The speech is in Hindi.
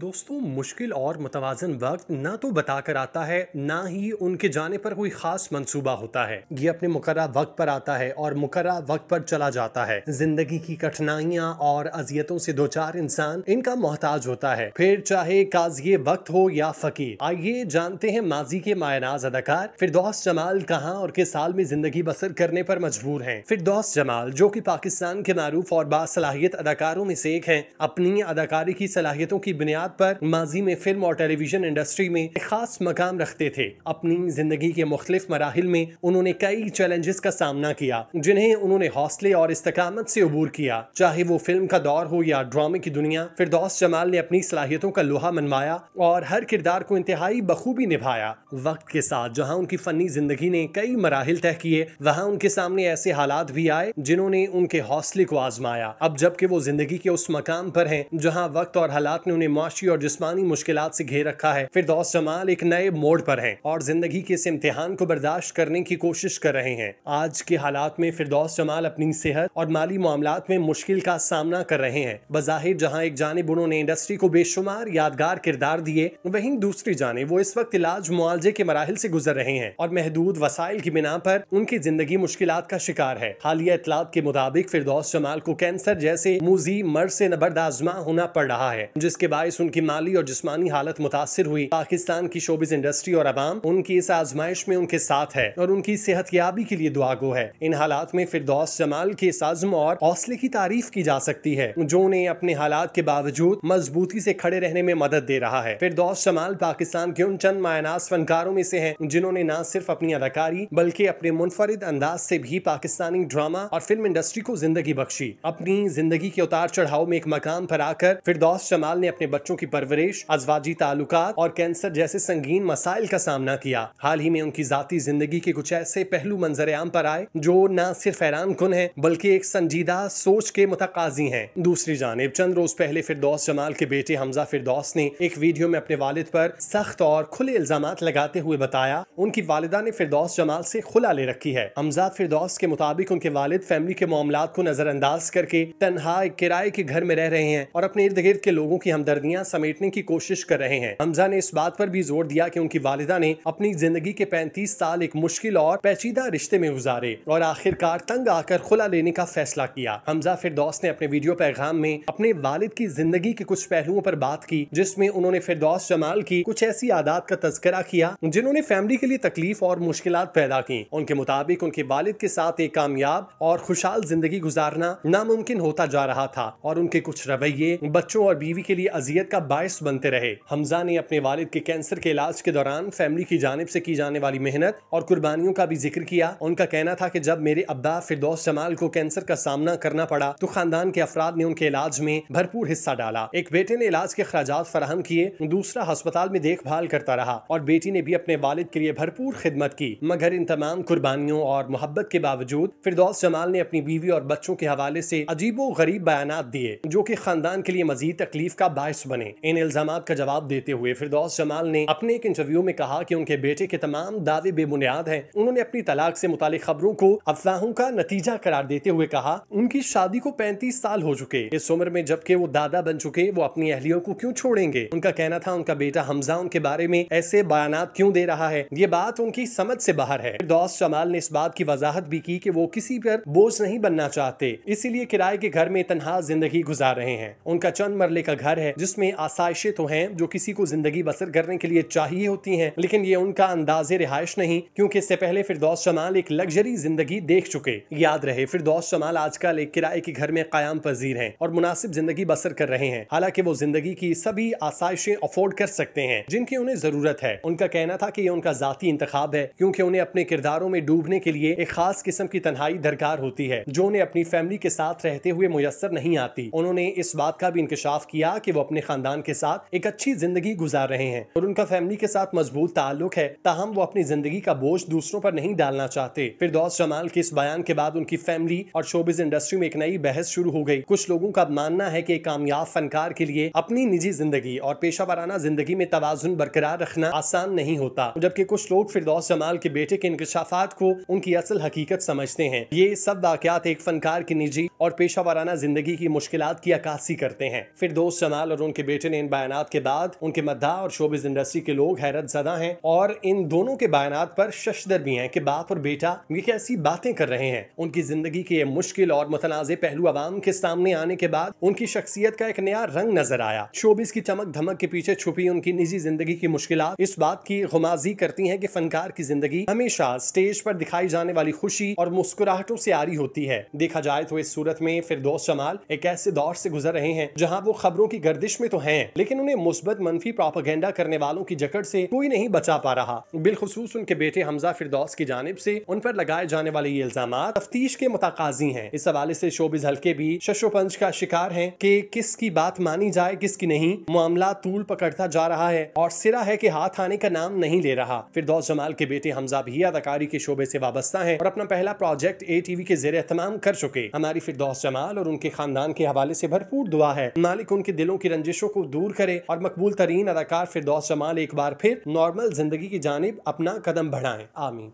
दोस्तों मुश्किल और मुतवाजन वक्त ना तो बताकर आता है ना ही उनके जाने पर कोई खास मंसूबा होता है ये अपने मुकर वक्त पर आता है और मुकर वक्त पर चला जाता है जिंदगी की कठिनाइयां और अजियतों से दो चार इंसान इनका मोहताज होता है फिर चाहे काजिए वक्त हो या फकीर आइए जानते हैं माजी के मायनाज अदाकार फिरदौस जमाल कहाँ और किस साल में जिंदगी बसर करने पर मजबूर है दोस्त जमाल जो की पाकिस्तान के मरूफ और बासलाहियत अदाकारों में से एक है अपनी अदाकारी की सलाहियतों की बुनियाद बुनियाद पर माजी में फिल्म और टेलीविजन इंडस्ट्री में खास मकाम रखते थे अपनी जिंदगी के मुख्तलिफ मराहल में उन्होंने कई चैलेंजेस का सामना किया जिन्हें उन्होंने हौसले और इस्तकामत से अबूर किया चाहे वो फिल्म का दौर हो या ड्रामे की दुनिया फिर दोस्त जमाल ने अपनी सलाहियतों का लोहा मनवाया और हर किरदार को इंतहाई बखूबी निभाया वक्त के साथ जहाँ उनकी फनी जिंदगी ने कई मराहल तय किए वहाँ उनके सामने ऐसे हालात भी आए जिन्होंने उनके हौसले को आजमाया अब जबकि वो जिंदगी के उस मकाम पर हैं जहाँ वक्त और हालात ने उन्हें माशी और जिसमानी मुश्किल से घेर रखा है फिरदौस जमाल एक नए मोड़ पर है और जिंदगी के इस इम्तिहान को बर्दाश्त करने की कोशिश कर रहे हैं आज के हालात में फिरदौस जमाल अपनी सेहत और माली मामला में मुश्किल का सामना कर रहे हैं बज़ाहिर जहाँ एक जानब उन्होंने इंडस्ट्री को बेशुमार यादगार किरदार दिए वहीं दूसरी जाने वो इस वक्त इलाज मुआवजे के मराहल से गुजर रहे हैं और महदूद वसाइल की बिना पर उनकी जिंदगी मुश्किल का शिकार है हालिया इतलात के मुताबिक फिरदौस जमाल को कैंसर जैसे मूजी मर्ज से नबरदाजमा होना पड़ रहा है जिसके बायस उनकी माली और जिसमानी हालत मुतासर हुई पाकिस्तान की शोबिस इंडस्ट्री और आवाम उनकी इस आजमाइश में उनके साथ है और उनकी सेहत याबी के लिए दुआगो है इन हालात में फिरदौस जमाल के साजम और हौसले की तारीफ की जा सकती है जो उन्हें अपने हालात के बावजूद मजबूती से खड़े रहने में मदद दे रहा है फिरदौस जमाल पाकिस्तान के उन चंद मायनास फनकारों में से हैं जिन्होंने न सिर्फ अपनी अदाकारी बल्कि अपने मुनफरद अंदाज से भी पाकिस्तानी ड्रामा और फिल्म इंडस्ट्री को जिंदगी बख्शी अपनी जिंदगी के उतार चढ़ाव में एक मकाम पर आकर फिरदौस जमाल ने अपने बच्चों बच्चों की परवरिश अजवाजी ताल्लुक और कैंसर जैसे संगीन मसाइल का सामना किया हाल ही में उनकी जाती जिंदगी के कुछ ऐसे पहलू मंजर आम पर आए जो न सिर्फ हैरान कन है बल्कि एक संजीदा सोच के मुतकाजी हैं दूसरी जानब चंद रोज पहले फिरदौस जमाल के बेटे हमजा फिरदौस ने एक वीडियो में अपने वालिद पर सख्त और खुले इल्जाम लगाते हुए बताया उनकी वालदा ने फिरदौस जमाल से खुला ले रखी है हमजा फिरदौस के मुताबिक उनके वालिद फैमिली के मामला को नजरअंदाज करके तनहा किराए के घर में रह रहे हैं और अपने इर्द गिर्द के लोगों की हमदर्दियाँ समेटने की कोशिश कर रहे हैं हमजा ने इस बात पर भी जोर दिया कि उनकी वालिदा ने अपनी जिंदगी के 35 साल एक मुश्किल और पेचीदा रिश्ते में गुजारे और आखिरकार तंग आकर खुला लेने का फैसला किया हमजा फिरदौस ने अपने वीडियो पैगाम में अपने वालिद की जिंदगी के कुछ पहलुओं पर बात की जिसमें उन्होंने फिरदौस जमाल की कुछ ऐसी आदात का तस्करा किया जिन्होंने फैमिली के लिए तकलीफ और मुश्किल पैदा की उनके मुताबिक उनके वालिद के साथ एक कामयाब और खुशहाल जिंदगी गुजारना नामुमकिन होता जा रहा था और उनके कुछ रवैये बच्चों और बीवी के लिए अजियत का बायस बनते रहे हमजा ने अपने वालिद के कैंसर के इलाज के दौरान फैमिली की जानब से की जाने वाली मेहनत और कुर्बानियों का भी जिक्र किया उनका कहना था कि जब मेरे अब्बा फिरदौस जमाल को कैंसर का सामना करना पड़ा तो खानदान के अफराद ने उनके इलाज में भरपूर हिस्सा डाला एक बेटे ने इलाज के अखराज फराहम किए दूसरा हस्पताल में देखभाल करता रहा और बेटी ने भी अपने वालिद के लिए भरपूर खिदमत की मगर इन तमाम कुर्बानियों और मोहब्बत के बावजूद फिरदौस जमाल ने अपनी बीवी और बच्चों के हवाले से अजीबो गरीब बयान दिए जो की खानदान के लिए मजीद तकलीफ का बायस बने ने इन इल्जाम का जवाब देते हुए फिरदौस जमाल ने अपने एक इंटरव्यू में कहा कि उनके बेटे के तमाम दावे बेबुनियाद हैं उन्होंने अपनी तलाक से मुतालिक खबरों को अफवाहों का नतीजा करार देते हुए कहा उनकी शादी को पैंतीस साल हो चुके इस उम्र में जबकि वो दादा बन चुके वो अपनी अहलियों को क्यों छोड़ेंगे उनका कहना था उनका बेटा हमजा उनके बारे में ऐसे बयान क्यों दे रहा है ये बात उनकी समझ से बाहर है फिरदौस जमाल ने इस बात की वजाहत भी की कि वो किसी पर बोझ नहीं बनना चाहते इसीलिए किराए के घर में तनहा जिंदगी गुजार रहे हैं उनका चंद मरले का घर है जिसमें आसाइशें तो हैं जो किसी को जिंदगी बसर करने के लिए चाहिए होती हैं लेकिन ये उनका अंदाज रिहायश नहीं क्योंकि इससे पहले फिरदौस जमाल एक लग्जरी जिंदगी देख चुके याद रहे फिरदौस जमाल आजकल एक किराए के घर में क्याम पजीर है और मुनासिब जिंदगी बसर कर रहे हैं हालांकि वो जिंदगी की सभी आसाइशें अफोर्ड कर सकते हैं जिनकी उन्हें जरूरत है उनका कहना था की ये उनका जाती इंतखाब है क्योंकि उन्हें अपने किरदारों में डूबने के लिए एक खास किस्म की तनहाई दरकार होती है जो उन्हें अपनी फैमिली के साथ रहते हुए मुयसर नहीं आती उन्होंने इस बात का भी इंकशाफ किया कि वो अपने खानदान के साथ एक अच्छी जिंदगी गुजार रहे हैं और उनका फैमिली के साथ मजबूत ताल्लुक है ताहम वो अपनी जिंदगी का बोझ दूसरों पर नहीं डालना चाहते फिर दौस जमाल के इस बयान के बाद उनकी फैमिली और शोबिज इंडस्ट्री में एक नई बहस शुरू हो गई कुछ लोगों का मानना है की कामयाब फनकार के लिए अपनी निजी जिंदगी और पेशा वाराना जिंदगी में तोजुन बरकरार रखना आसान नहीं होता जबकि कुछ लोग फिरदौस जमाल के बेटे के इंकशाफात को उनकी असल हकीकत समझते हैं ये सब वाकत एक फनकार की निजी और पेशा वाराना जिंदगी की मुश्किल की अक्सी करते हैं फिर दोस्त जमाल और उनके बेटे ने इन बयानात के बाद उनके मद्दा और शोबिज इंडस्ट्री के लोग हैरत जदा हैं और इन दोनों के बयानात पर शशदर भी हैं कि बाप और बेटा ये कैसी बातें कर रहे हैं उनकी जिंदगी के ये मुश्किल और मुतनाज़ पहलू आवाम के सामने आने के बाद उनकी शख्सियत का एक नया रंग नजर आया शोबिस की चमक धमक के पीछे छुपी उनकी निजी जिंदगी की मुश्किल इस बात की गुमाजी करती है की फनकार की जिंदगी हमेशा स्टेज पर दिखाई जाने वाली खुशी और मुस्कुराहटों से आरी होती है देखा जाए तो इस सूरत में फिर दोस्त जमाल एक ऐसे दौर से गुजर रहे हैं जहाँ वो खबरों की गर्दिश में तो हैं लेकिन उन्हें मुस्बत मनफी प्रोपागेंडा करने वालों की जकड़ से कोई नहीं बचा पा रहा बिलखसूस उनके बेटे हमजा फिरदौस की जानब से उन पर लगाए जाने वाले ये इल्जाम तफ्तीश के मुताकाजी हैं इस हवाले से शोबिज हल्के भी शशोपंज का शिकार है कि किसकी बात मानी जाए किसकी नहीं मामला तूल पकड़ता जा रहा है और सिरा है कि हाथ आने का नाम नहीं ले रहा फिरदौस जमाल के बेटे हमजा भी अदाकारी के शोबे से वाबस्ता है और अपना पहला प्रोजेक्ट ए टीवी के जेर एहतमाम कर चुके हमारी फिरदौस जमाल और उनके खानदान के हवाले से भरपूर दुआ है मालिक उनके दिलों की रंजिश ख्वाहिशों को दूर करे और मकबूल तरीन अदाकार फिरदौस जमाल एक बार फिर नॉर्मल जिंदगी की जानब अपना कदम बढ़ाए आमीन